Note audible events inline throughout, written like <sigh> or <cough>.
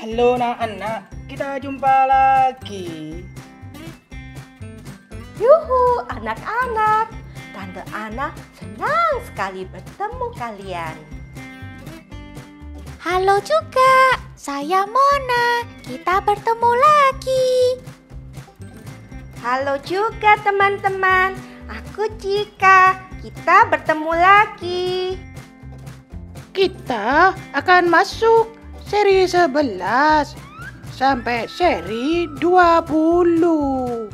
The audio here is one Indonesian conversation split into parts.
Halo nak anak kita jumpa lagi. Yuhu, anak-anak. Tante Ana senang sekali bertemu kalian. Halo juga, saya Mona. Kita bertemu lagi. Halo juga teman-teman. Aku Cika. Kita bertemu lagi. Kita akan masuk seri 11 sampai seri 20.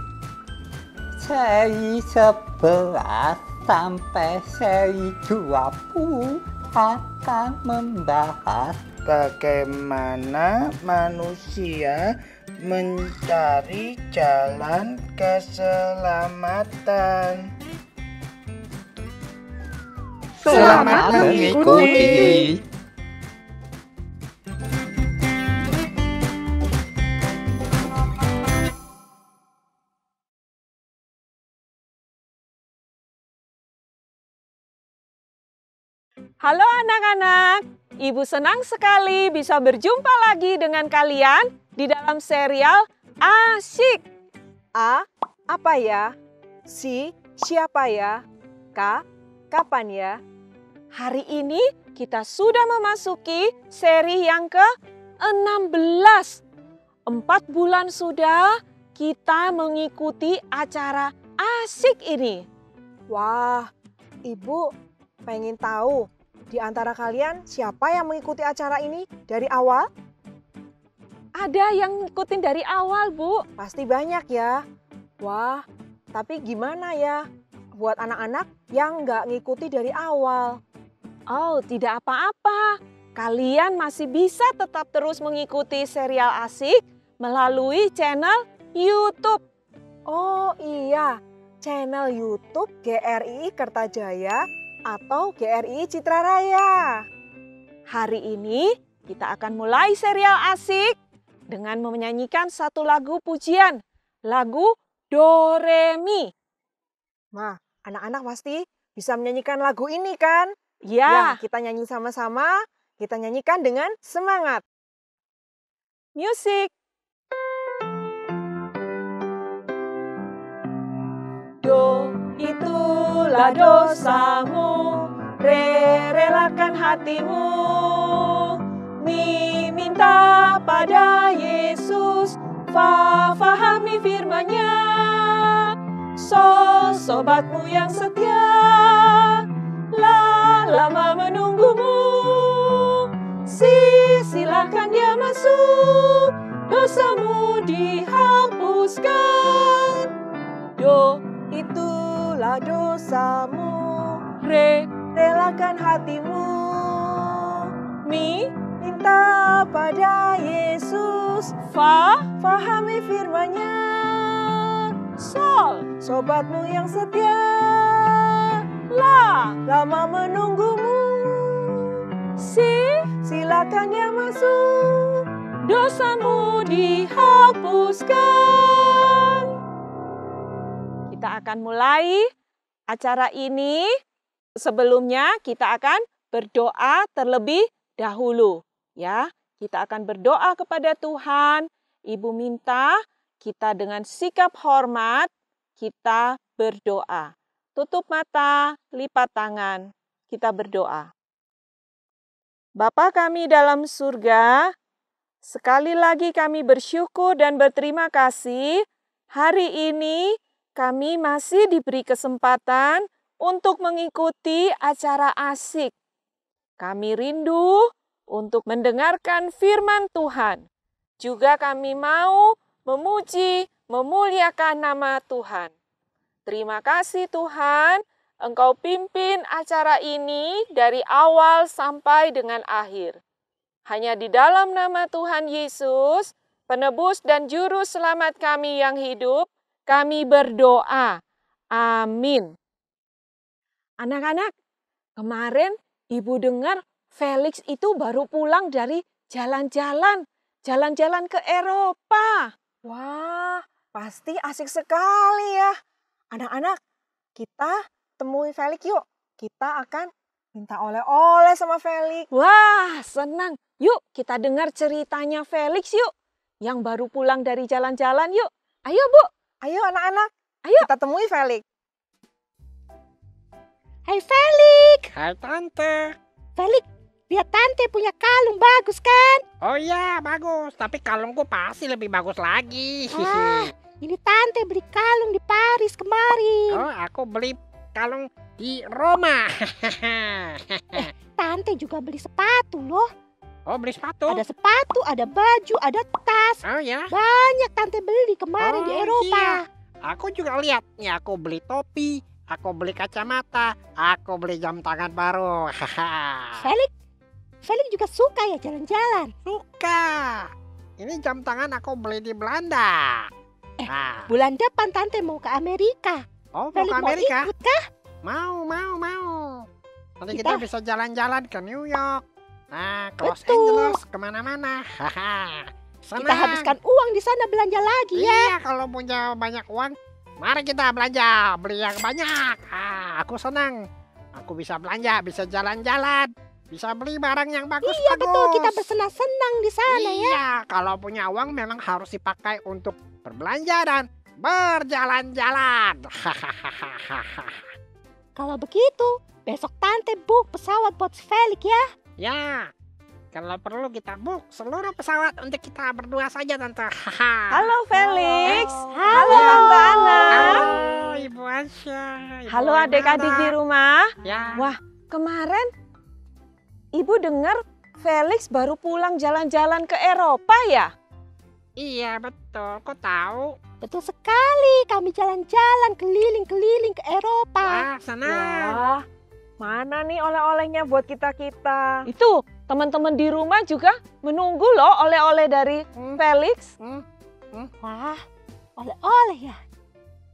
Seri 11 sampai seri 20 akan membahas bagaimana manusia mencari jalan keselamatan. Selamat mengikuti. Halo anak-anak, Ibu senang sekali bisa berjumpa lagi dengan kalian di dalam serial Asik. A, apa ya? Si, siapa ya? K, kapan ya? Hari ini kita sudah memasuki seri yang ke-16. Empat bulan sudah kita mengikuti acara asik ini. Wah, Ibu pengen tahu di antara kalian, siapa yang mengikuti acara ini dari awal? Ada yang ngikutin dari awal, Bu. Pasti banyak ya. Wah, tapi gimana ya buat anak-anak yang nggak ngikuti dari awal? Oh, tidak apa-apa. Kalian masih bisa tetap terus mengikuti serial asik melalui channel YouTube. Oh iya, channel YouTube GRI Kertajaya atau GRI Citra Raya. Hari ini kita akan mulai serial asik dengan menyanyikan satu lagu pujian, lagu Doremi. Re Nah, anak-anak pasti bisa menyanyikan lagu ini kan? Iya. Ya. kita nyanyi sama-sama, kita nyanyikan dengan semangat. Music do itulah dosamu re relakan hatimu mi minta pada Yesus fa fahami nya so sobatmu yang setia la lama menunggumu si silakan dia masuk dosamu dihapuskan do itulah dosamu. Re, relakan hatimu. Mi, minta pada Yesus. Fa, fahami firman-Nya. Sol, sobatmu yang setia. La, lama menunggumu. Si, silakan yang masuk. Dosamu dihapuskan kita akan mulai acara ini. Sebelumnya kita akan berdoa terlebih dahulu ya. Kita akan berdoa kepada Tuhan. Ibu minta kita dengan sikap hormat kita berdoa. Tutup mata, lipat tangan. Kita berdoa. Bapa kami dalam surga, sekali lagi kami bersyukur dan berterima kasih hari ini kami masih diberi kesempatan untuk mengikuti acara asik. Kami rindu untuk mendengarkan firman Tuhan. Juga kami mau memuji, memuliakan nama Tuhan. Terima kasih Tuhan, Engkau pimpin acara ini dari awal sampai dengan akhir. Hanya di dalam nama Tuhan Yesus, penebus dan juru selamat kami yang hidup, kami berdoa. Amin. Anak-anak, kemarin Ibu dengar Felix itu baru pulang dari jalan-jalan, jalan-jalan ke Eropa. Wah, pasti asik sekali ya. Anak-anak, kita temui Felix yuk. Kita akan minta oleh-oleh sama Felix. Wah, senang. Yuk, kita dengar ceritanya Felix yuk. Yang baru pulang dari jalan-jalan yuk. Ayo, Bu. Ayo anak-anak, ayo kita temui Felix. Hai Felix. Hai Tante. Felix, lihat Tante punya kalung bagus kan? Oh iya, bagus. Tapi kalungku pasti lebih bagus lagi. Ah, <laughs> ini Tante beli kalung di Paris kemarin. Oh, aku beli kalung di Roma. <laughs> eh, Tante juga beli sepatu loh. Oh beli sepatu. Ada sepatu, ada baju, ada tas. Oh ya. Banyak tante beli kemarin oh, di Eropa. Iya. Aku juga lihat. Nih ya, aku beli topi, aku beli kacamata, aku beli jam tangan baru. Felix, Felix juga suka ya jalan-jalan. Suka. Ini jam tangan aku beli di Belanda. Eh, nah. bulan depan tante mau ke Amerika. Oh, Felix mau ke Amerika? Mau ikut kah? Mau, mau, mau. Nanti kita, kita bisa jalan-jalan ke New York. Nah, Los Angeles kemana-mana. Haha. Kita habiskan uang di sana belanja lagi ya. Iya, kalau punya banyak uang, mari kita belanja, beli yang banyak. Ah, aku senang. Aku bisa belanja, bisa jalan-jalan, bisa beli barang yang bagus-bagus. Iya, bagus. betul. Kita bersenang-senang di sana iya, ya. Iya, kalau punya uang memang harus dipakai untuk berbelanja dan berjalan-jalan. Hahaha. kalau begitu, besok Tante book pesawat buat Felix ya. Ya, kalau perlu kita book seluruh pesawat untuk kita berdua saja Tante. Halo Felix. Halo, Halo Tante Ana. Halo Ibu Asya. Ibu Halo adik-adik di rumah. Ya. Wah, kemarin Ibu dengar Felix baru pulang jalan-jalan ke Eropa ya? Iya betul, kok tahu? Betul sekali, kami jalan-jalan keliling-keliling ke Eropa. Wah, sana. Wah, Mana nih oleh-olehnya buat kita-kita? Itu, teman-teman di rumah juga menunggu loh oleh-oleh dari hmm. Felix. Hmm. Hmm. Wah, oleh-oleh ya.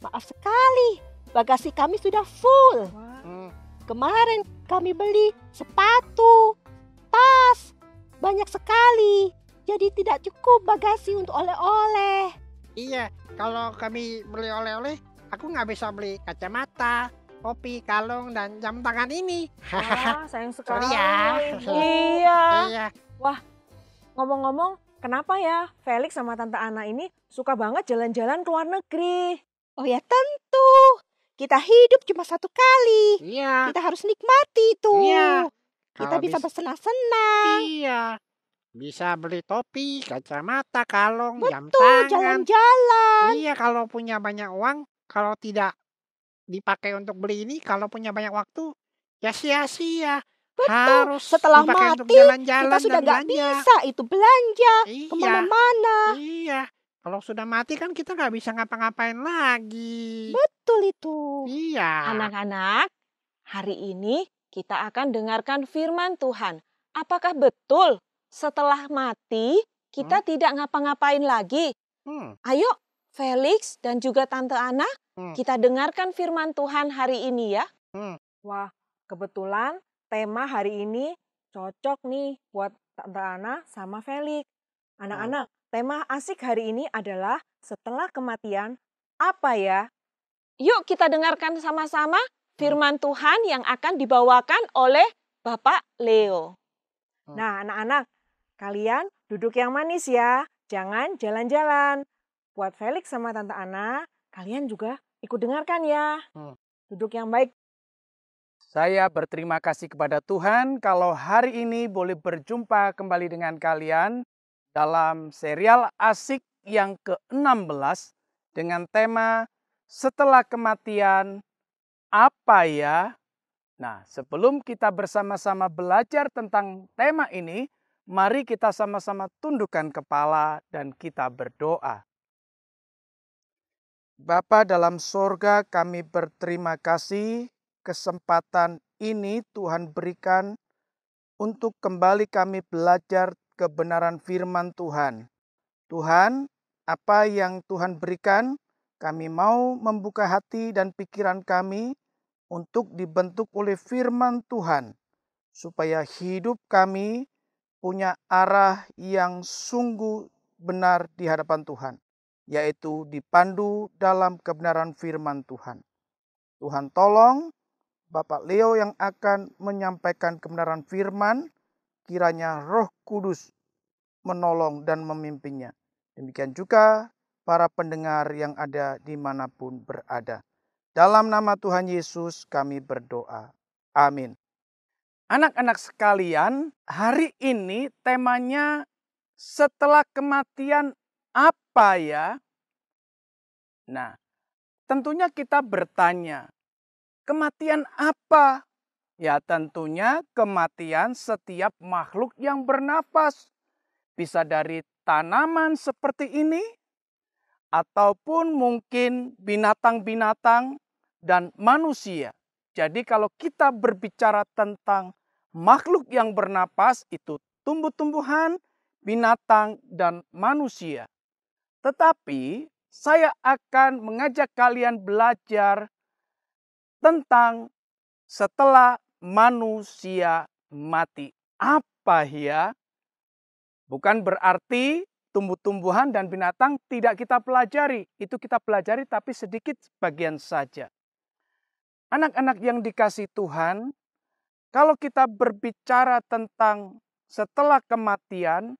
Maaf sekali, bagasi kami sudah full. Hmm. Kemarin kami beli sepatu, tas, banyak sekali. Jadi tidak cukup bagasi untuk oleh-oleh. Iya, kalau kami beli oleh-oleh, aku nggak bisa beli kacamata, kopi, kalung, dan jam tangan ini. Wah, <laughs> sayang ya. sekali. ya. iya. iya. Wah, ngomong-ngomong, kenapa ya Felix sama Tante Ana ini suka banget jalan-jalan ke luar negeri? Oh ya tentu. Kita hidup cuma satu kali. Iya. Kita harus nikmati itu. Iya. Kita bisa bersenang-senang. Iya. Bisa beli topi, kacamata, kalung, Betul, jam tangan. Betul, jalan-jalan. Iya, kalau punya banyak uang, kalau tidak dipakai untuk beli ini kalau punya banyak waktu ya sia-sia. Betul. Harus setelah mati jalan-jalan kita sudah nggak bisa itu belanja iya, kemana-mana. Iya. Kalau sudah mati kan kita nggak bisa ngapa-ngapain lagi. Betul itu. Iya. Anak-anak, hari ini kita akan dengarkan firman Tuhan. Apakah betul setelah mati kita hmm? tidak ngapa-ngapain lagi? Hmm. Ayo Felix, dan juga Tante Ana. Hmm. Kita dengarkan firman Tuhan hari ini ya. Hmm. Wah, kebetulan tema hari ini cocok nih buat Tante Ana sama Felix. Anak-anak, hmm. tema asik hari ini adalah setelah kematian apa ya? Yuk kita dengarkan sama-sama hmm. firman hmm. Tuhan yang akan dibawakan oleh Bapak Leo. Hmm. Nah, anak-anak, kalian duduk yang manis ya. Jangan jalan-jalan buat Felix sama Tante Ana, kalian juga ikut dengarkan ya. Hmm. Duduk yang baik. Saya berterima kasih kepada Tuhan kalau hari ini boleh berjumpa kembali dengan kalian dalam serial asik yang ke-16 dengan tema setelah kematian apa ya? Nah, sebelum kita bersama-sama belajar tentang tema ini, mari kita sama-sama tundukkan kepala dan kita berdoa. Bapa dalam sorga kami berterima kasih kesempatan ini Tuhan berikan untuk kembali kami belajar kebenaran firman Tuhan. Tuhan, apa yang Tuhan berikan, kami mau membuka hati dan pikiran kami untuk dibentuk oleh firman Tuhan, supaya hidup kami punya arah yang sungguh benar di hadapan Tuhan yaitu dipandu dalam kebenaran firman Tuhan. Tuhan tolong Bapak Leo yang akan menyampaikan kebenaran firman, kiranya Roh Kudus menolong dan memimpinnya. Demikian juga para pendengar yang ada dimanapun berada. Dalam nama Tuhan Yesus kami berdoa. Amin. Anak-anak sekalian, hari ini temanya setelah kematian apa ya? Nah, tentunya kita bertanya, kematian apa? Ya tentunya kematian setiap makhluk yang bernapas Bisa dari tanaman seperti ini, ataupun mungkin binatang-binatang dan manusia. Jadi kalau kita berbicara tentang makhluk yang bernapas itu tumbuh-tumbuhan, binatang, dan manusia. Tetapi saya akan mengajak kalian belajar tentang setelah manusia mati. Apa ya? Bukan berarti tumbuh-tumbuhan dan binatang tidak kita pelajari. Itu kita pelajari tapi sedikit bagian saja. Anak-anak yang dikasih Tuhan, kalau kita berbicara tentang setelah kematian,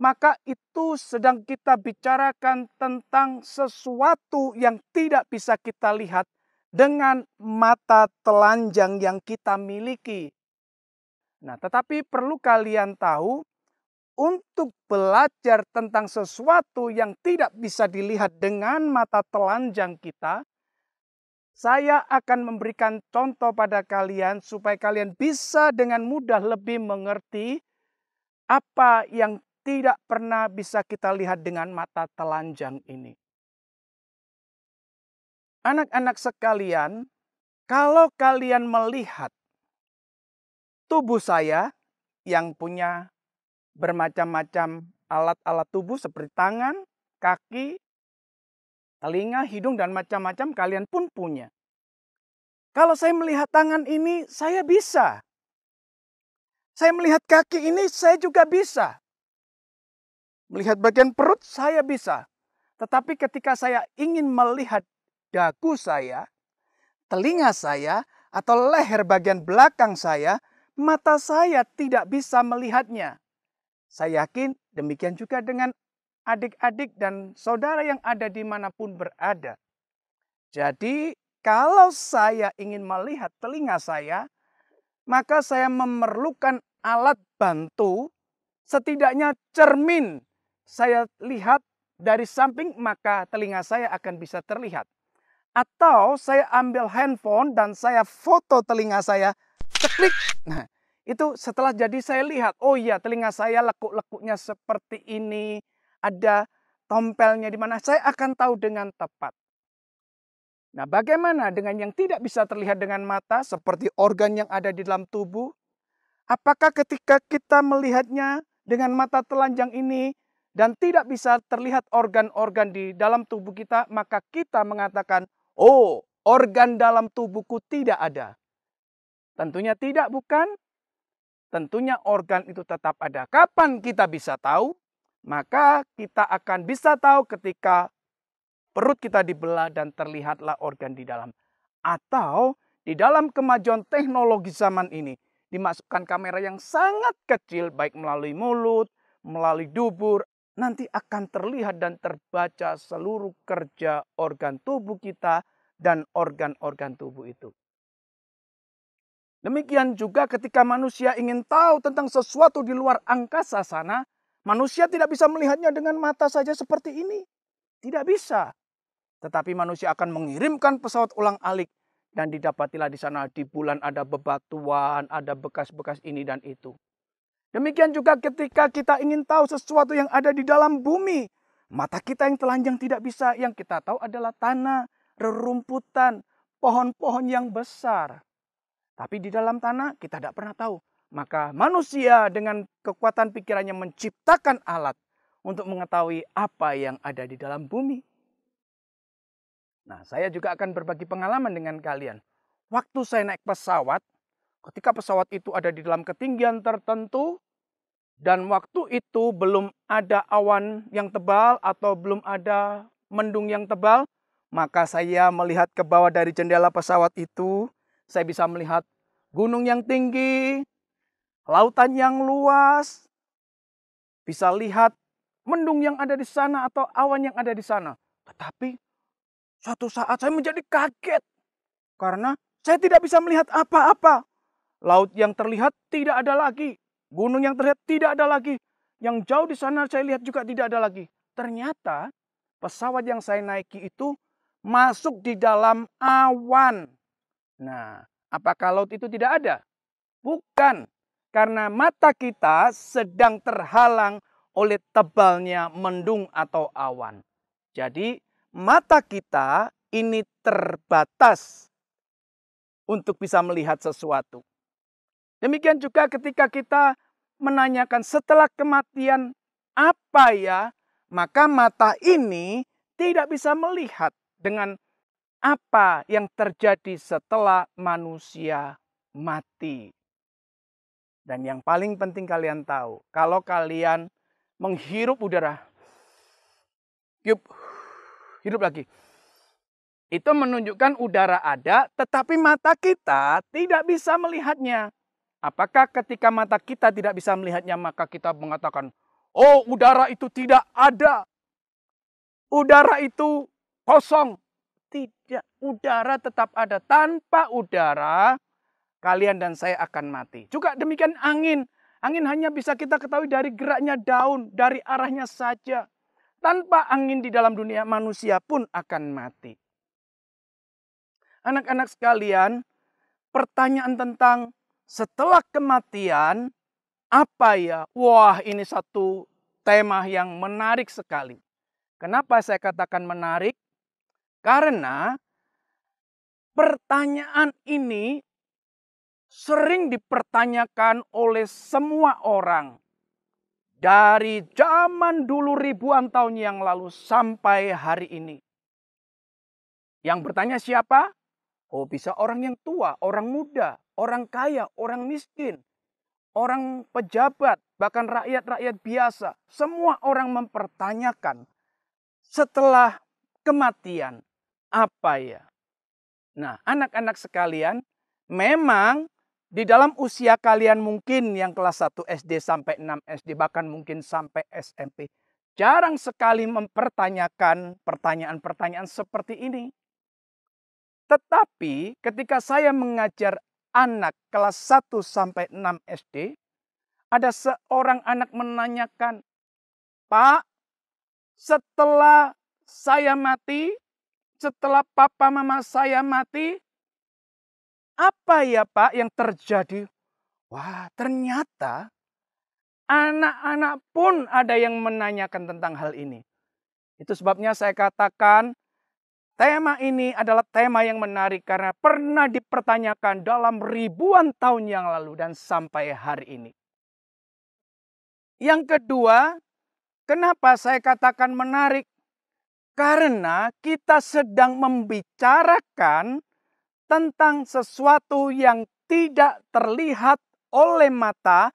maka itu sedang kita bicarakan tentang sesuatu yang tidak bisa kita lihat dengan mata telanjang yang kita miliki. Nah, tetapi perlu kalian tahu, untuk belajar tentang sesuatu yang tidak bisa dilihat dengan mata telanjang kita, saya akan memberikan contoh pada kalian supaya kalian bisa dengan mudah lebih mengerti apa yang tidak pernah bisa kita lihat dengan mata telanjang ini. Anak-anak sekalian, kalau kalian melihat tubuh saya yang punya bermacam-macam alat-alat tubuh seperti tangan, kaki, telinga, hidung, dan macam-macam kalian pun punya. Kalau saya melihat tangan ini, saya bisa. Saya melihat kaki ini, saya juga bisa. Melihat bagian perut saya bisa. Tetapi ketika saya ingin melihat dagu saya, telinga saya, atau leher bagian belakang saya, mata saya tidak bisa melihatnya. Saya yakin demikian juga dengan adik-adik dan saudara yang ada di manapun berada. Jadi kalau saya ingin melihat telinga saya, maka saya memerlukan alat bantu setidaknya cermin saya lihat dari samping maka telinga saya akan bisa terlihat. Atau saya ambil handphone dan saya foto telinga saya, ceklik. Nah, itu setelah jadi saya lihat, oh iya telinga saya lekuk-lekuknya seperti ini, ada tompelnya di mana, saya akan tahu dengan tepat. Nah, bagaimana dengan yang tidak bisa terlihat dengan mata seperti organ yang ada di dalam tubuh? Apakah ketika kita melihatnya dengan mata telanjang ini dan tidak bisa terlihat organ-organ di dalam tubuh kita, maka kita mengatakan, "Oh, organ dalam tubuhku tidak ada." Tentunya tidak, bukan? Tentunya organ itu tetap ada. Kapan kita bisa tahu? Maka kita akan bisa tahu ketika perut kita dibelah dan terlihatlah organ di dalam. Atau di dalam kemajuan teknologi zaman ini, dimasukkan kamera yang sangat kecil baik melalui mulut, melalui dubur nanti akan terlihat dan terbaca seluruh kerja organ tubuh kita dan organ-organ tubuh itu. Demikian juga ketika manusia ingin tahu tentang sesuatu di luar angkasa sana, manusia tidak bisa melihatnya dengan mata saja seperti ini. Tidak bisa. Tetapi manusia akan mengirimkan pesawat ulang-alik dan didapatilah di sana di bulan ada bebatuan, ada bekas-bekas ini dan itu. Demikian juga ketika kita ingin tahu sesuatu yang ada di dalam bumi. Mata kita yang telanjang tidak bisa. Yang kita tahu adalah tanah, rerumputan, pohon-pohon yang besar. Tapi di dalam tanah kita tidak pernah tahu. Maka manusia dengan kekuatan pikirannya menciptakan alat untuk mengetahui apa yang ada di dalam bumi. Nah, saya juga akan berbagi pengalaman dengan kalian. Waktu saya naik pesawat, ketika pesawat itu ada di dalam ketinggian tertentu dan waktu itu belum ada awan yang tebal atau belum ada mendung yang tebal, maka saya melihat ke bawah dari jendela pesawat itu, saya bisa melihat gunung yang tinggi, lautan yang luas, bisa lihat mendung yang ada di sana atau awan yang ada di sana. Tetapi suatu saat saya menjadi kaget karena saya tidak bisa melihat apa-apa. Laut yang terlihat tidak ada lagi. Gunung yang terlihat tidak ada lagi. Yang jauh di sana saya lihat juga tidak ada lagi. Ternyata pesawat yang saya naiki itu masuk di dalam awan. Nah, apakah laut itu tidak ada? Bukan. Karena mata kita sedang terhalang oleh tebalnya mendung atau awan. Jadi mata kita ini terbatas untuk bisa melihat sesuatu. Demikian juga ketika kita menanyakan setelah kematian apa ya, maka mata ini tidak bisa melihat dengan apa yang terjadi setelah manusia mati. Dan yang paling penting kalian tahu, kalau kalian menghirup udara, yup, hidup lagi. Itu menunjukkan udara ada, tetapi mata kita tidak bisa melihatnya. Apakah ketika mata kita tidak bisa melihatnya maka kita mengatakan, "Oh, udara itu tidak ada. Udara itu kosong." Tidak, udara tetap ada. Tanpa udara, kalian dan saya akan mati. Juga demikian angin. Angin hanya bisa kita ketahui dari geraknya daun, dari arahnya saja. Tanpa angin di dalam dunia manusia pun akan mati. Anak-anak sekalian, pertanyaan tentang setelah kematian apa ya? Wah, ini satu tema yang menarik sekali. Kenapa saya katakan menarik? Karena pertanyaan ini sering dipertanyakan oleh semua orang. Dari zaman dulu ribuan tahun yang lalu sampai hari ini. Yang bertanya siapa? Oh bisa orang yang tua, orang muda, orang kaya, orang miskin, orang pejabat, bahkan rakyat-rakyat biasa, semua orang mempertanyakan setelah kematian apa ya? Nah, anak-anak sekalian, memang di dalam usia kalian mungkin yang kelas 1 SD sampai 6 SD bahkan mungkin sampai SMP jarang sekali mempertanyakan pertanyaan-pertanyaan seperti ini. Tetapi ketika saya mengajar anak kelas 1 sampai 6 SD, ada seorang anak menanyakan, Pak, setelah saya mati, setelah papa mama saya mati, apa ya Pak yang terjadi? Wah, ternyata anak-anak pun ada yang menanyakan tentang hal ini. Itu sebabnya saya katakan Tema ini adalah tema yang menarik karena pernah dipertanyakan dalam ribuan tahun yang lalu dan sampai hari ini. Yang kedua, kenapa saya katakan menarik? Karena kita sedang membicarakan tentang sesuatu yang tidak terlihat oleh mata,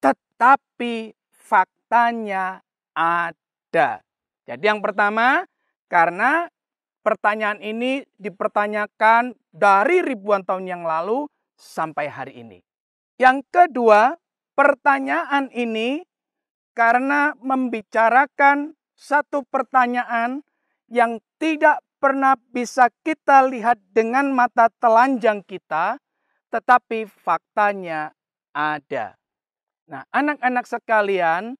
tetapi faktanya ada. Jadi, yang pertama, karena Pertanyaan ini dipertanyakan dari ribuan tahun yang lalu sampai hari ini. Yang kedua, pertanyaan ini karena membicarakan satu pertanyaan yang tidak pernah bisa kita lihat dengan mata telanjang kita, tetapi faktanya ada. Nah, anak-anak sekalian,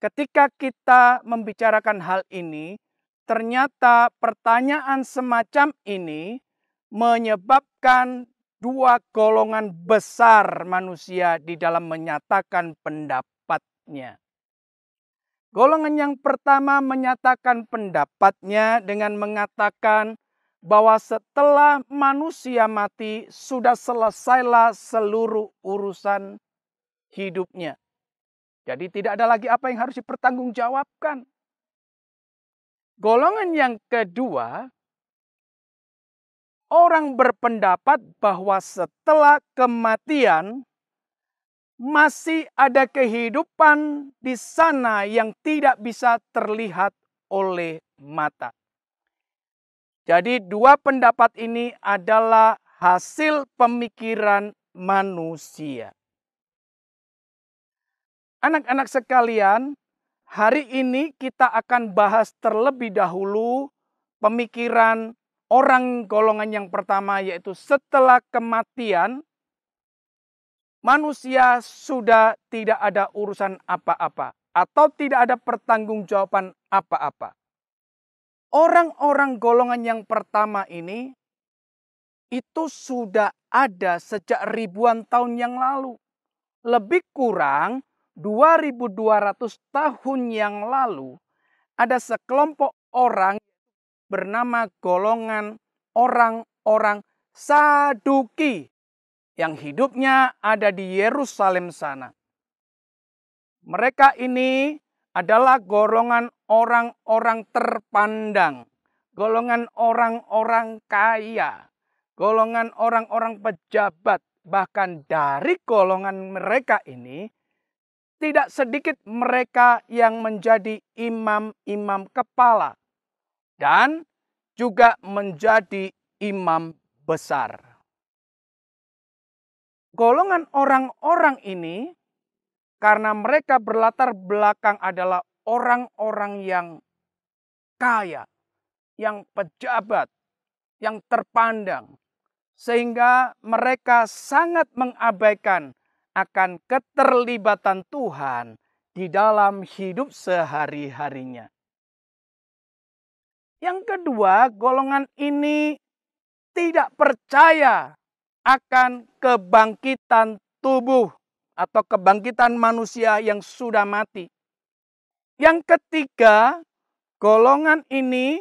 ketika kita membicarakan hal ini, Ternyata pertanyaan semacam ini menyebabkan dua golongan besar manusia di dalam menyatakan pendapatnya. Golongan yang pertama menyatakan pendapatnya dengan mengatakan bahwa setelah manusia mati sudah selesailah seluruh urusan hidupnya. Jadi tidak ada lagi apa yang harus dipertanggungjawabkan. Golongan yang kedua, orang berpendapat bahwa setelah kematian masih ada kehidupan di sana yang tidak bisa terlihat oleh mata. Jadi, dua pendapat ini adalah hasil pemikiran manusia. Anak-anak sekalian, Hari ini kita akan bahas terlebih dahulu pemikiran orang golongan yang pertama yaitu setelah kematian manusia sudah tidak ada urusan apa-apa atau tidak ada pertanggungjawaban apa-apa. Orang-orang golongan yang pertama ini itu sudah ada sejak ribuan tahun yang lalu. Lebih kurang 2200 tahun yang lalu ada sekelompok orang bernama golongan orang-orang Saduki yang hidupnya ada di Yerusalem sana. Mereka ini adalah golongan orang-orang terpandang, golongan orang-orang kaya, golongan orang-orang pejabat. Bahkan dari golongan mereka ini tidak sedikit mereka yang menjadi imam-imam kepala dan juga menjadi imam besar. Golongan orang-orang ini karena mereka berlatar belakang adalah orang-orang yang kaya, yang pejabat, yang terpandang, sehingga mereka sangat mengabaikan akan keterlibatan Tuhan di dalam hidup sehari-harinya. Yang kedua, golongan ini tidak percaya akan kebangkitan tubuh atau kebangkitan manusia yang sudah mati. Yang ketiga, golongan ini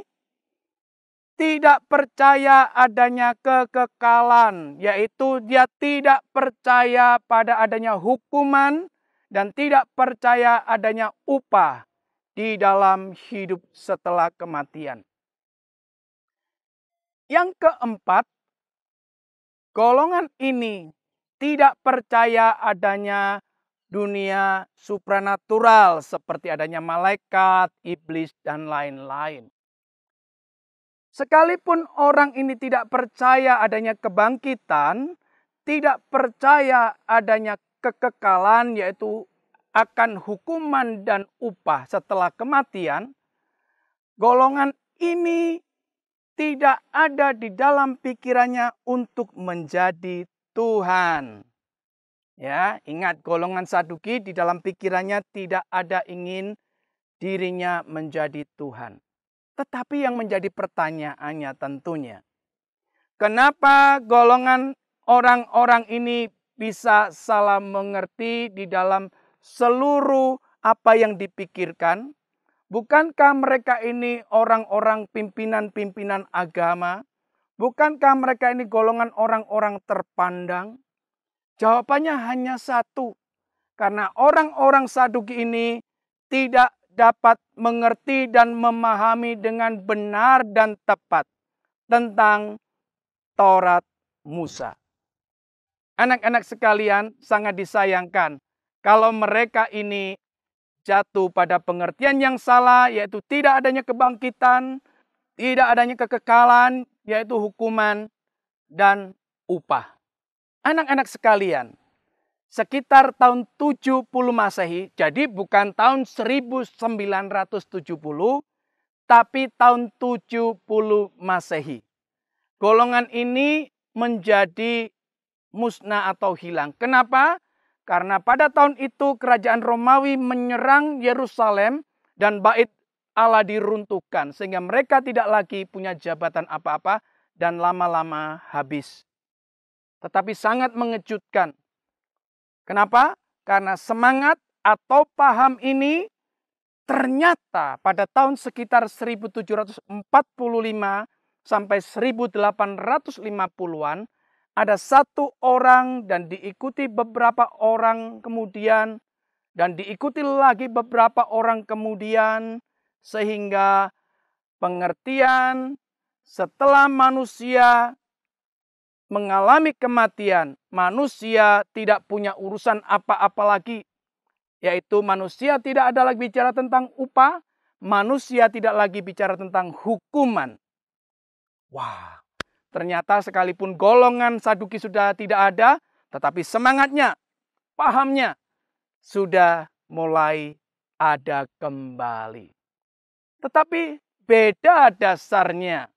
tidak percaya adanya kekekalan, yaitu dia tidak percaya pada adanya hukuman dan tidak percaya adanya upah di dalam hidup setelah kematian. Yang keempat, golongan ini tidak percaya adanya dunia supranatural seperti adanya malaikat, iblis, dan lain-lain. Sekalipun orang ini tidak percaya adanya kebangkitan, tidak percaya adanya kekekalan, yaitu akan hukuman dan upah setelah kematian, golongan ini tidak ada di dalam pikirannya untuk menjadi Tuhan. Ya, ingat golongan Saduki di dalam pikirannya tidak ada ingin dirinya menjadi Tuhan. Tetapi yang menjadi pertanyaannya tentunya, kenapa golongan orang-orang ini bisa salah mengerti di dalam seluruh apa yang dipikirkan? Bukankah mereka ini orang-orang pimpinan-pimpinan agama? Bukankah mereka ini golongan orang-orang terpandang? Jawabannya hanya satu. Karena orang-orang Saduki ini tidak dapat mengerti dan memahami dengan benar dan tepat tentang Taurat Musa. Anak-anak sekalian sangat disayangkan kalau mereka ini jatuh pada pengertian yang salah yaitu tidak adanya kebangkitan, tidak adanya kekekalan yaitu hukuman dan upah. Anak-anak sekalian, sekitar tahun 70 Masehi. Jadi bukan tahun 1970 tapi tahun 70 Masehi. Golongan ini menjadi musnah atau hilang. Kenapa? Karena pada tahun itu kerajaan Romawi menyerang Yerusalem dan bait Allah diruntuhkan. Sehingga mereka tidak lagi punya jabatan apa-apa dan lama-lama habis. Tetapi sangat mengejutkan Kenapa? Karena semangat atau paham ini ternyata pada tahun sekitar 1745 sampai 1850-an ada satu orang dan diikuti beberapa orang kemudian dan diikuti lagi beberapa orang kemudian sehingga pengertian setelah manusia mengalami kematian, manusia tidak punya urusan apa-apa lagi. Yaitu manusia tidak ada lagi bicara tentang upah, manusia tidak lagi bicara tentang hukuman. Wah, ternyata sekalipun golongan saduki sudah tidak ada, tetapi semangatnya, pahamnya sudah mulai ada kembali. Tetapi beda dasarnya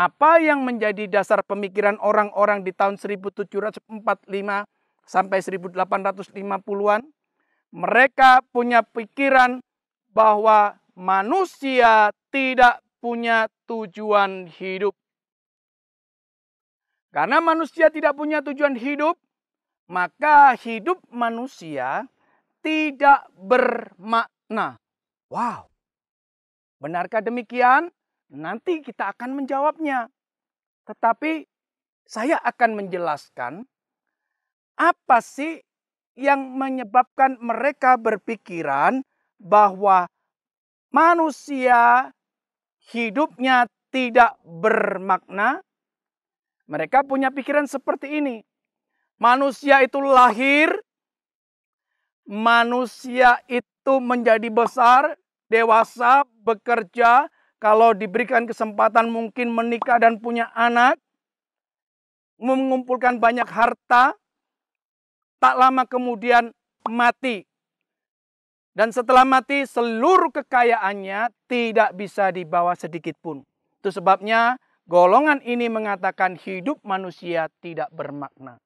apa yang menjadi dasar pemikiran orang-orang di tahun 1745 sampai 1850-an? Mereka punya pikiran bahwa manusia tidak punya tujuan hidup. Karena manusia tidak punya tujuan hidup, maka hidup manusia tidak bermakna. Wow. Benarkah demikian? Nanti kita akan menjawabnya. Tetapi saya akan menjelaskan apa sih yang menyebabkan mereka berpikiran bahwa manusia hidupnya tidak bermakna. Mereka punya pikiran seperti ini. Manusia itu lahir, manusia itu menjadi besar, dewasa, bekerja, kalau diberikan kesempatan mungkin menikah dan punya anak, mengumpulkan banyak harta, tak lama kemudian mati. Dan setelah mati seluruh kekayaannya tidak bisa dibawa sedikit pun. Itu sebabnya golongan ini mengatakan hidup manusia tidak bermakna.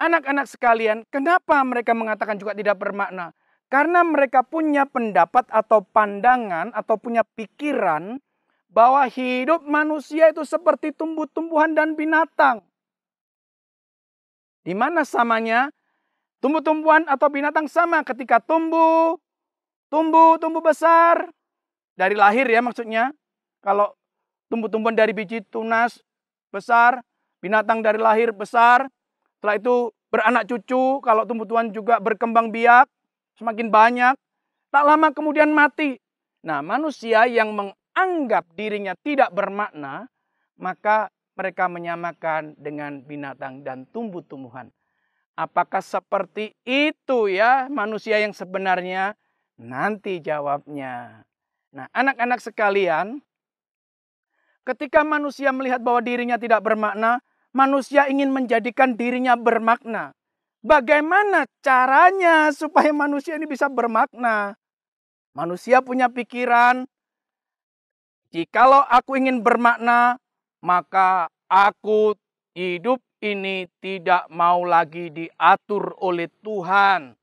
Anak-anak sekalian, kenapa mereka mengatakan juga tidak bermakna? Karena mereka punya pendapat atau pandangan atau punya pikiran bahwa hidup manusia itu seperti tumbuh-tumbuhan dan binatang. Di mana samanya? Tumbuh-tumbuhan atau binatang sama ketika tumbuh, tumbuh, tumbuh besar. Dari lahir ya maksudnya. Kalau tumbuh-tumbuhan dari biji tunas besar, binatang dari lahir besar. Setelah itu beranak cucu, kalau tumbuh-tumbuhan juga berkembang biak semakin banyak. Tak lama kemudian mati. Nah, manusia yang menganggap dirinya tidak bermakna, maka mereka menyamakan dengan binatang dan tumbuh-tumbuhan. Apakah seperti itu ya manusia yang sebenarnya? Nanti jawabnya. Nah, anak-anak sekalian, ketika manusia melihat bahwa dirinya tidak bermakna, manusia ingin menjadikan dirinya bermakna. Bagaimana caranya supaya manusia ini bisa bermakna? Manusia punya pikiran, jikalau aku ingin bermakna, maka aku hidup ini tidak mau lagi diatur oleh Tuhan.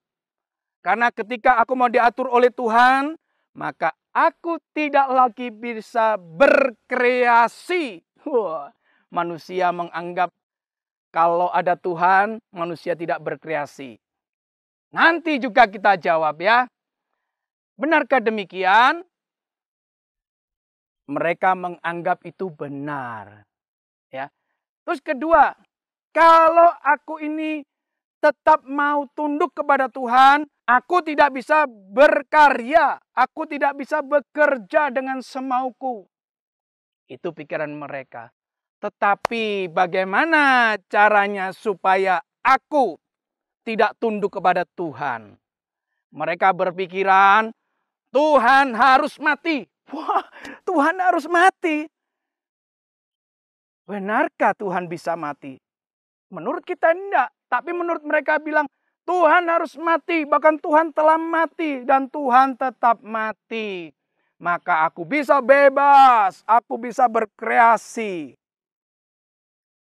Karena ketika aku mau diatur oleh Tuhan, maka aku tidak lagi bisa berkreasi. manusia menganggap kalau ada Tuhan, manusia tidak berkreasi. Nanti juga kita jawab ya. Benarkah demikian? Mereka menganggap itu benar. Ya. Terus kedua, kalau aku ini tetap mau tunduk kepada Tuhan, aku tidak bisa berkarya, aku tidak bisa bekerja dengan semauku. Itu pikiran mereka. Tetapi bagaimana caranya supaya aku tidak tunduk kepada Tuhan? Mereka berpikiran Tuhan harus mati. Wah, Tuhan harus mati. Benarkah Tuhan bisa mati? Menurut kita tidak. tapi menurut mereka bilang Tuhan harus mati, bahkan Tuhan telah mati dan Tuhan tetap mati. Maka aku bisa bebas, aku bisa berkreasi.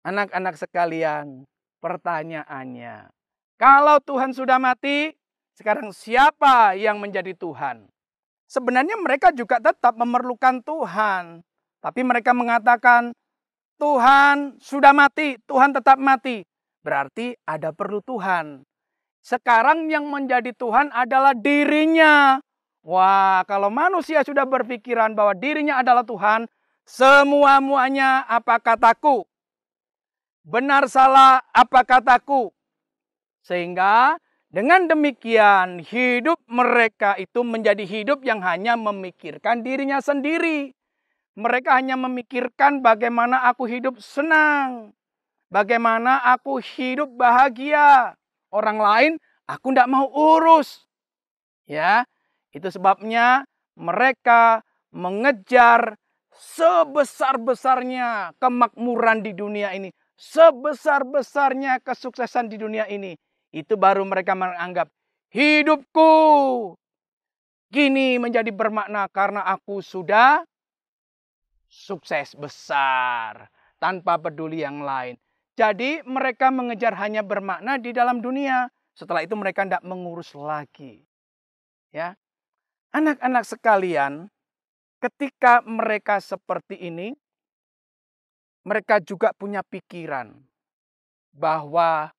Anak-anak sekalian, pertanyaannya, kalau Tuhan sudah mati, sekarang siapa yang menjadi Tuhan? Sebenarnya mereka juga tetap memerlukan Tuhan, tapi mereka mengatakan, "Tuhan sudah mati, Tuhan tetap mati." Berarti ada perlu Tuhan. Sekarang yang menjadi Tuhan adalah dirinya. Wah, kalau manusia sudah berpikiran bahwa dirinya adalah Tuhan, semua-muanya apa kataku? benar salah apa kataku. Sehingga dengan demikian hidup mereka itu menjadi hidup yang hanya memikirkan dirinya sendiri. Mereka hanya memikirkan bagaimana aku hidup senang. Bagaimana aku hidup bahagia. Orang lain aku tidak mau urus. Ya, itu sebabnya mereka mengejar sebesar-besarnya kemakmuran di dunia ini sebesar-besarnya kesuksesan di dunia ini. Itu baru mereka menganggap hidupku kini menjadi bermakna karena aku sudah sukses besar tanpa peduli yang lain. Jadi mereka mengejar hanya bermakna di dalam dunia. Setelah itu mereka tidak mengurus lagi. Ya. Anak-anak sekalian, ketika mereka seperti ini, mereka juga punya pikiran bahwa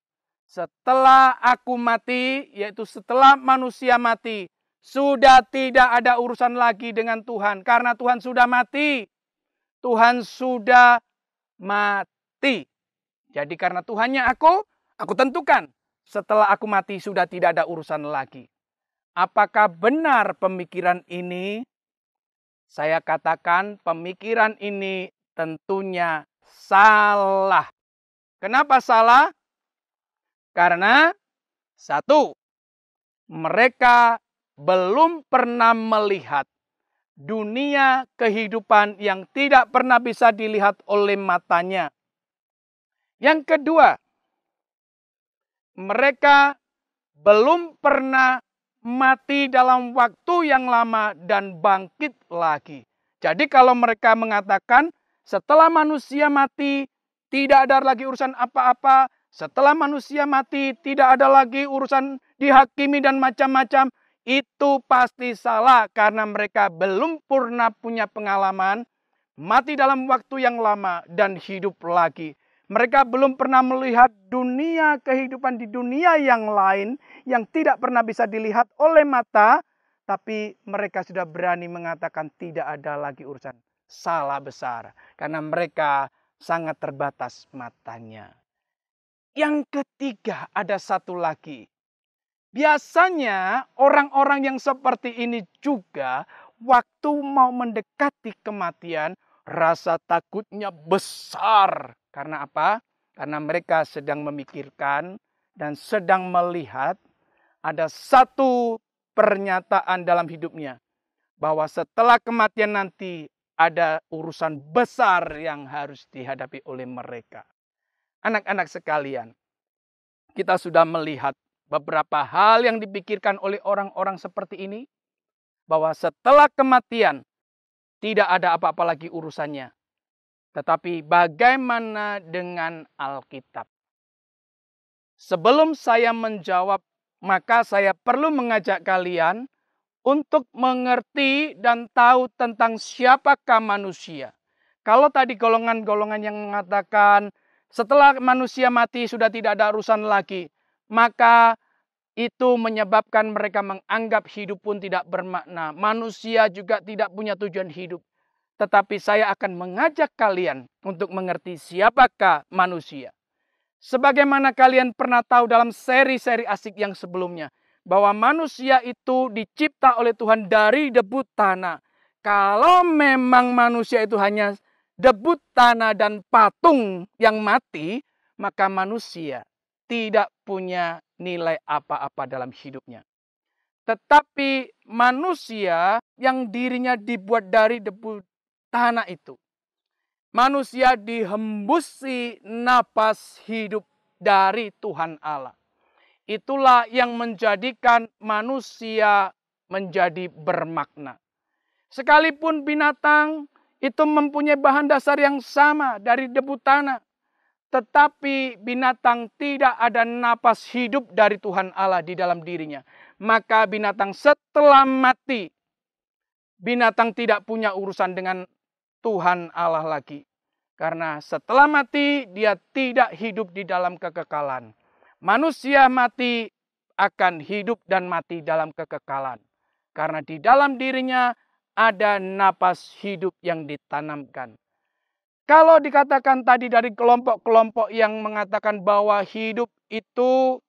setelah aku mati, yaitu setelah manusia mati, sudah tidak ada urusan lagi dengan Tuhan karena Tuhan sudah mati. Tuhan sudah mati. Jadi karena Tuhannya aku, aku tentukan setelah aku mati sudah tidak ada urusan lagi. Apakah benar pemikiran ini? Saya katakan pemikiran ini tentunya salah. Kenapa salah? Karena satu, mereka belum pernah melihat dunia kehidupan yang tidak pernah bisa dilihat oleh matanya. Yang kedua, mereka belum pernah mati dalam waktu yang lama dan bangkit lagi. Jadi kalau mereka mengatakan setelah manusia mati, tidak ada lagi urusan apa-apa. Setelah manusia mati, tidak ada lagi urusan dihakimi dan macam-macam. Itu pasti salah karena mereka belum pernah punya pengalaman. Mati dalam waktu yang lama dan hidup lagi. Mereka belum pernah melihat dunia kehidupan di dunia yang lain yang tidak pernah bisa dilihat oleh mata, tapi mereka sudah berani mengatakan tidak ada lagi urusan salah besar karena mereka sangat terbatas matanya. Yang ketiga, ada satu lagi. Biasanya orang-orang yang seperti ini juga waktu mau mendekati kematian rasa takutnya besar. Karena apa? Karena mereka sedang memikirkan dan sedang melihat ada satu pernyataan dalam hidupnya bahwa setelah kematian nanti ada urusan besar yang harus dihadapi oleh mereka. Anak-anak sekalian, kita sudah melihat beberapa hal yang dipikirkan oleh orang-orang seperti ini, bahwa setelah kematian tidak ada apa-apa lagi urusannya. Tetapi bagaimana dengan Alkitab? Sebelum saya menjawab, maka saya perlu mengajak kalian untuk mengerti dan tahu tentang siapakah manusia. Kalau tadi golongan-golongan yang mengatakan setelah manusia mati sudah tidak ada urusan lagi, maka itu menyebabkan mereka menganggap hidup pun tidak bermakna. Manusia juga tidak punya tujuan hidup. Tetapi saya akan mengajak kalian untuk mengerti siapakah manusia. Sebagaimana kalian pernah tahu dalam seri-seri asik yang sebelumnya bahwa manusia itu dicipta oleh Tuhan dari debu tanah. Kalau memang manusia itu hanya debu tanah dan patung yang mati, maka manusia tidak punya nilai apa-apa dalam hidupnya. Tetapi manusia yang dirinya dibuat dari debu tanah itu. Manusia dihembusi napas hidup dari Tuhan Allah. Itulah yang menjadikan manusia menjadi bermakna. Sekalipun binatang itu mempunyai bahan dasar yang sama dari debu tanah, tetapi binatang tidak ada napas hidup dari Tuhan Allah di dalam dirinya. Maka binatang setelah mati, binatang tidak punya urusan dengan Tuhan Allah lagi. Karena setelah mati, dia tidak hidup di dalam kekekalan manusia mati akan hidup dan mati dalam kekekalan. Karena di dalam dirinya ada napas hidup yang ditanamkan. Kalau dikatakan tadi dari kelompok-kelompok yang mengatakan bahwa hidup itu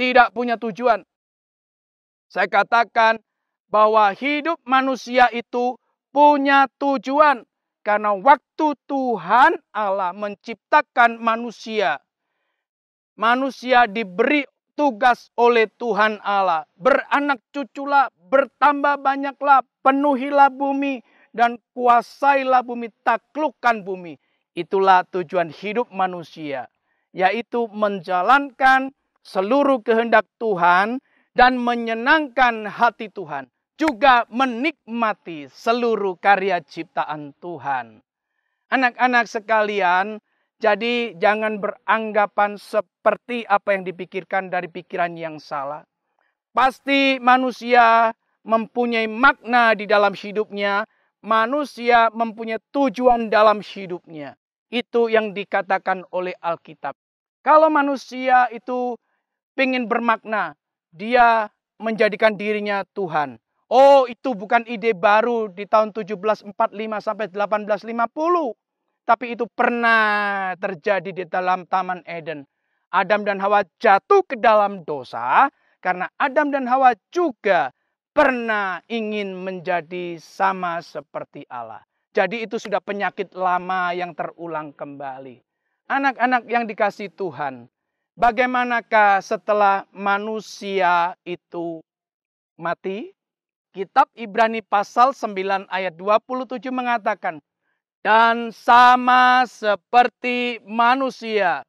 tidak punya tujuan. Saya katakan bahwa hidup manusia itu punya tujuan. Karena waktu Tuhan Allah menciptakan manusia Manusia diberi tugas oleh Tuhan Allah. Beranak cuculah, bertambah banyaklah, penuhilah bumi dan kuasailah bumi, taklukkan bumi. Itulah tujuan hidup manusia, yaitu menjalankan seluruh kehendak Tuhan dan menyenangkan hati Tuhan. Juga menikmati seluruh karya ciptaan Tuhan. Anak-anak sekalian, jadi jangan beranggapan seperti apa yang dipikirkan dari pikiran yang salah. Pasti manusia mempunyai makna di dalam hidupnya, manusia mempunyai tujuan dalam hidupnya. Itu yang dikatakan oleh Alkitab. Kalau manusia itu ingin bermakna, dia menjadikan dirinya Tuhan. Oh, itu bukan ide baru di tahun 1745 sampai 1850. Tapi itu pernah terjadi di dalam Taman Eden. Adam dan Hawa jatuh ke dalam dosa karena Adam dan Hawa juga pernah ingin menjadi sama seperti Allah. Jadi itu sudah penyakit lama yang terulang kembali. Anak-anak yang dikasih Tuhan, bagaimanakah setelah manusia itu mati? Kitab Ibrani pasal 9 ayat 27 mengatakan, dan sama seperti manusia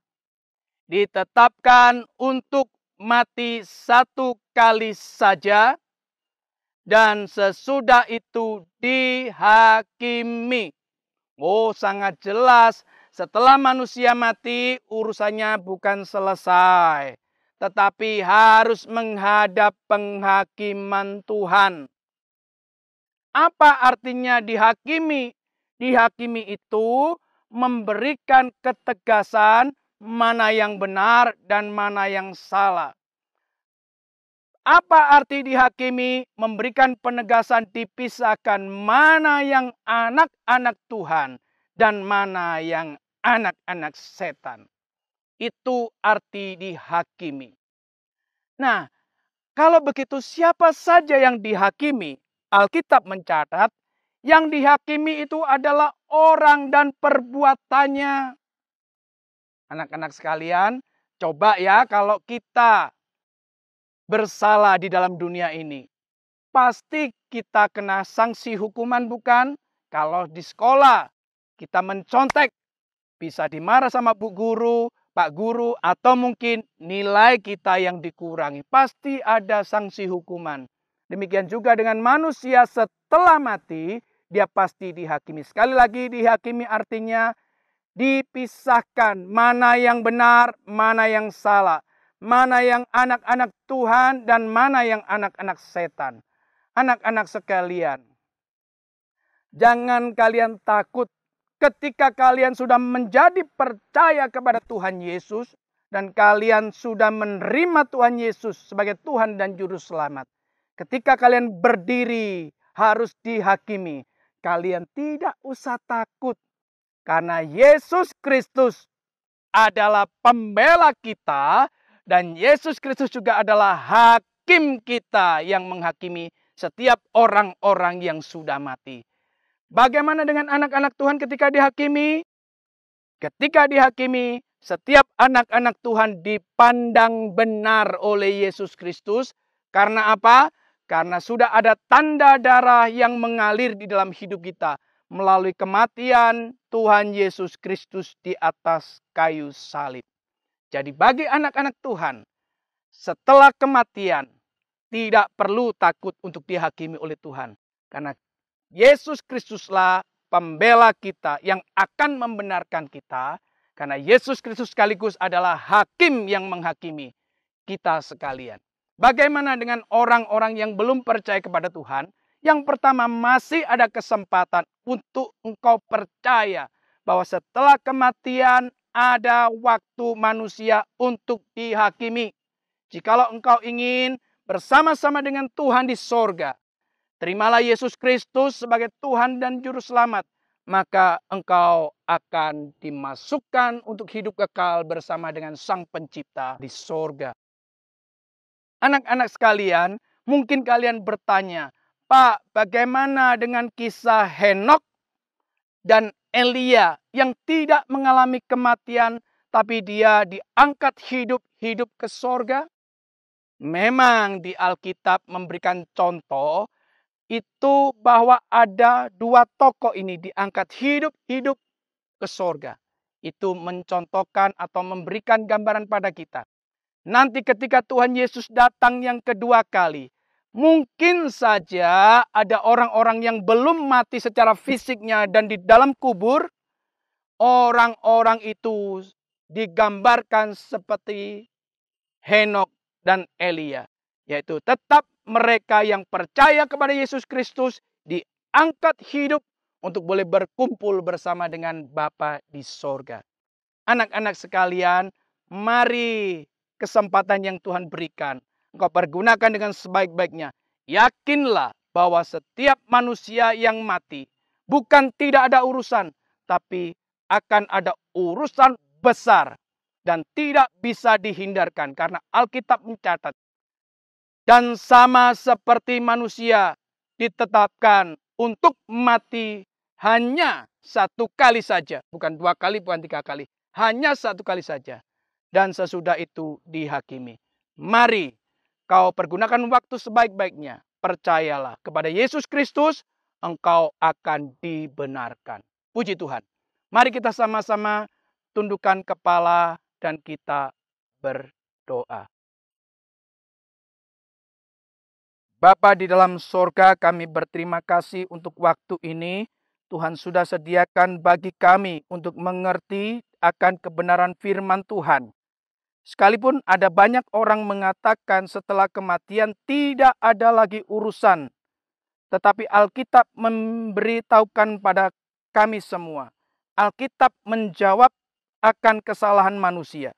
ditetapkan untuk mati satu kali saja dan sesudah itu dihakimi. Oh, sangat jelas setelah manusia mati urusannya bukan selesai, tetapi harus menghadap penghakiman Tuhan. Apa artinya dihakimi? dihakimi itu memberikan ketegasan mana yang benar dan mana yang salah. Apa arti dihakimi? Memberikan penegasan dipisahkan mana yang anak-anak Tuhan dan mana yang anak-anak setan. Itu arti dihakimi. Nah, kalau begitu siapa saja yang dihakimi? Alkitab mencatat yang dihakimi itu adalah orang dan perbuatannya. Anak-anak sekalian, coba ya kalau kita bersalah di dalam dunia ini. Pasti kita kena sanksi hukuman bukan? Kalau di sekolah kita mencontek, bisa dimarah sama bu guru, Pak Guru, atau mungkin nilai kita yang dikurangi. Pasti ada sanksi hukuman. Demikian juga dengan manusia setelah mati, dia pasti dihakimi. Sekali lagi dihakimi artinya dipisahkan mana yang benar, mana yang salah, mana yang anak-anak Tuhan dan mana yang anak-anak setan. Anak-anak sekalian, jangan kalian takut ketika kalian sudah menjadi percaya kepada Tuhan Yesus dan kalian sudah menerima Tuhan Yesus sebagai Tuhan dan juru selamat. Ketika kalian berdiri harus dihakimi kalian tidak usah takut karena Yesus Kristus adalah pembela kita dan Yesus Kristus juga adalah hakim kita yang menghakimi setiap orang-orang yang sudah mati. Bagaimana dengan anak-anak Tuhan ketika dihakimi? Ketika dihakimi, setiap anak-anak Tuhan dipandang benar oleh Yesus Kristus. Karena apa? Karena sudah ada tanda darah yang mengalir di dalam hidup kita melalui kematian Tuhan Yesus Kristus di atas kayu salib. Jadi bagi anak-anak Tuhan, setelah kematian tidak perlu takut untuk dihakimi oleh Tuhan. Karena Yesus Kristuslah pembela kita yang akan membenarkan kita. Karena Yesus Kristus sekaligus adalah hakim yang menghakimi kita sekalian. Bagaimana dengan orang-orang yang belum percaya kepada Tuhan? Yang pertama, masih ada kesempatan untuk engkau percaya bahwa setelah kematian ada waktu manusia untuk dihakimi. Jikalau engkau ingin bersama-sama dengan Tuhan di sorga, terimalah Yesus Kristus sebagai Tuhan dan Juru Selamat. Maka engkau akan dimasukkan untuk hidup kekal bersama dengan Sang Pencipta di sorga. Anak-anak sekalian, mungkin kalian bertanya, Pak, bagaimana dengan kisah Henok dan Elia yang tidak mengalami kematian tapi dia diangkat hidup-hidup ke sorga? Memang di Alkitab memberikan contoh itu bahwa ada dua tokoh ini diangkat hidup-hidup ke sorga. Itu mencontohkan atau memberikan gambaran pada kita Nanti ketika Tuhan Yesus datang yang kedua kali, mungkin saja ada orang-orang yang belum mati secara fisiknya dan di dalam kubur, orang-orang itu digambarkan seperti Henok dan Elia, yaitu tetap mereka yang percaya kepada Yesus Kristus diangkat hidup untuk boleh berkumpul bersama dengan Bapa di sorga. Anak-anak sekalian, mari kesempatan yang Tuhan berikan. Engkau pergunakan dengan sebaik-baiknya. Yakinlah bahwa setiap manusia yang mati bukan tidak ada urusan, tapi akan ada urusan besar dan tidak bisa dihindarkan karena Alkitab mencatat. Dan sama seperti manusia ditetapkan untuk mati hanya satu kali saja, bukan dua kali, bukan tiga kali, hanya satu kali saja dan sesudah itu dihakimi. Mari kau pergunakan waktu sebaik-baiknya. Percayalah kepada Yesus Kristus, engkau akan dibenarkan. Puji Tuhan. Mari kita sama-sama tundukkan kepala dan kita berdoa. Bapa di dalam sorga kami berterima kasih untuk waktu ini. Tuhan sudah sediakan bagi kami untuk mengerti akan kebenaran firman Tuhan. Sekalipun ada banyak orang mengatakan setelah kematian tidak ada lagi urusan, tetapi Alkitab memberitahukan pada kami semua. Alkitab menjawab akan kesalahan manusia.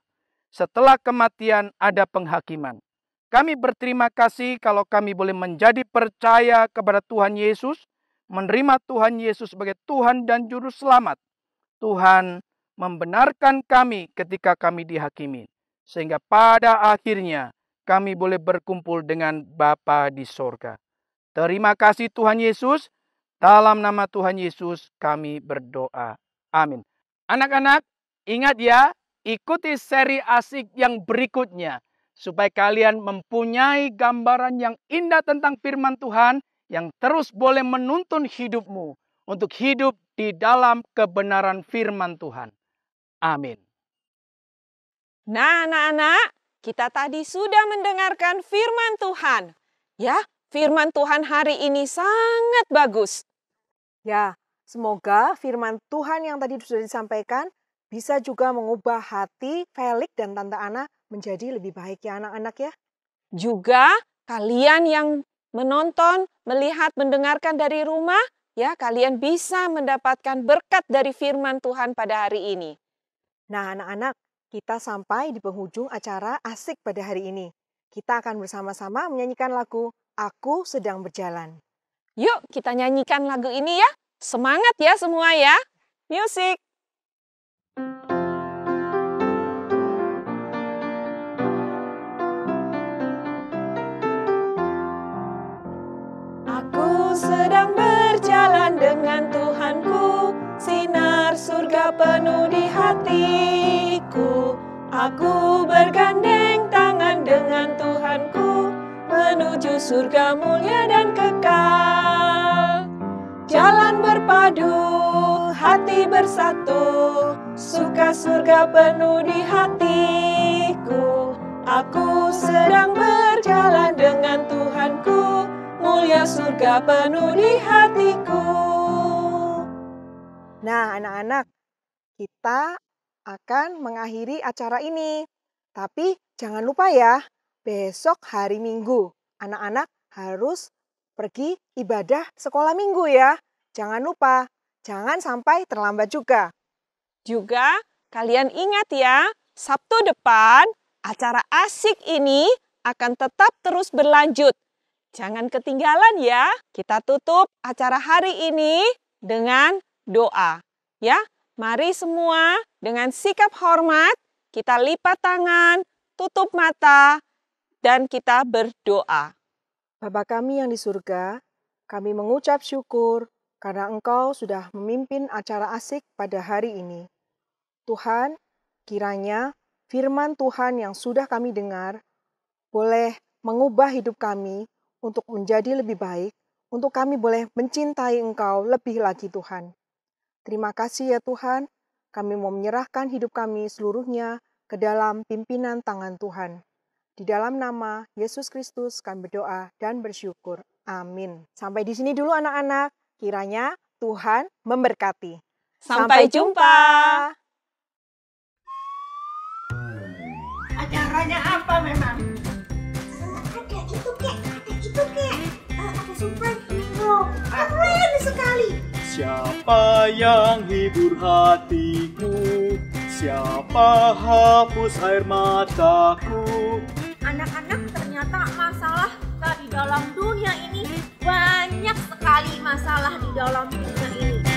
Setelah kematian ada penghakiman. Kami berterima kasih kalau kami boleh menjadi percaya kepada Tuhan Yesus, menerima Tuhan Yesus sebagai Tuhan dan Juru Selamat. Tuhan membenarkan kami ketika kami dihakimin. Sehingga pada akhirnya kami boleh berkumpul dengan Bapa di sorga. Terima kasih Tuhan Yesus. Dalam nama Tuhan Yesus kami berdoa. Amin. Anak-anak, ingat ya, ikuti seri asik yang berikutnya. Supaya kalian mempunyai gambaran yang indah tentang firman Tuhan yang terus boleh menuntun hidupmu untuk hidup di dalam kebenaran firman Tuhan. Amin. Nah, anak-anak, kita tadi sudah mendengarkan firman Tuhan. Ya, firman Tuhan hari ini sangat bagus. Ya, semoga firman Tuhan yang tadi sudah disampaikan bisa juga mengubah hati Felix dan Tante Ana menjadi lebih baik ya anak-anak ya. Juga kalian yang menonton, melihat, mendengarkan dari rumah, ya kalian bisa mendapatkan berkat dari firman Tuhan pada hari ini. Nah anak-anak, kita sampai di penghujung acara asik pada hari ini. Kita akan bersama-sama menyanyikan lagu Aku Sedang Berjalan. Yuk kita nyanyikan lagu ini ya. Semangat ya semua ya. Music. Aku sedang berjalan dengan Tuhanku, sinar surga penuh di hati. Tuhanku Aku bergandeng tangan dengan Tuhanku Menuju surga mulia dan kekal Jalan berpadu, hati bersatu Suka surga penuh di hatiku Aku sedang berjalan dengan Tuhanku Mulia surga penuh di hatiku Nah anak-anak, kita akan mengakhiri acara ini. Tapi jangan lupa ya, besok hari Minggu anak-anak harus pergi ibadah sekolah Minggu ya. Jangan lupa, jangan sampai terlambat juga. Juga kalian ingat ya, Sabtu depan acara asik ini akan tetap terus berlanjut. Jangan ketinggalan ya. Kita tutup acara hari ini dengan doa. Ya, Mari semua dengan sikap hormat kita lipat tangan, tutup mata, dan kita berdoa. Bapa kami yang di surga, kami mengucap syukur karena Engkau sudah memimpin acara asik pada hari ini. Tuhan, kiranya firman Tuhan yang sudah kami dengar boleh mengubah hidup kami untuk menjadi lebih baik, untuk kami boleh mencintai Engkau lebih lagi Tuhan. Terima kasih ya Tuhan, kami mau menyerahkan hidup kami seluruhnya ke dalam pimpinan tangan Tuhan. Di dalam nama Yesus Kristus kami berdoa dan bersyukur. Amin. Sampai di sini dulu anak-anak. Kiranya Tuhan memberkati. Sampai, jumpa. Acaranya apa memang? Ada itu kek, ada itu kek. Eh, ada keren sekali. Siapa yang hibur hatiku? Siapa hapus air mataku? Anak-anak ternyata masalah kita di dalam dunia ini banyak sekali masalah di dalam dunia ini.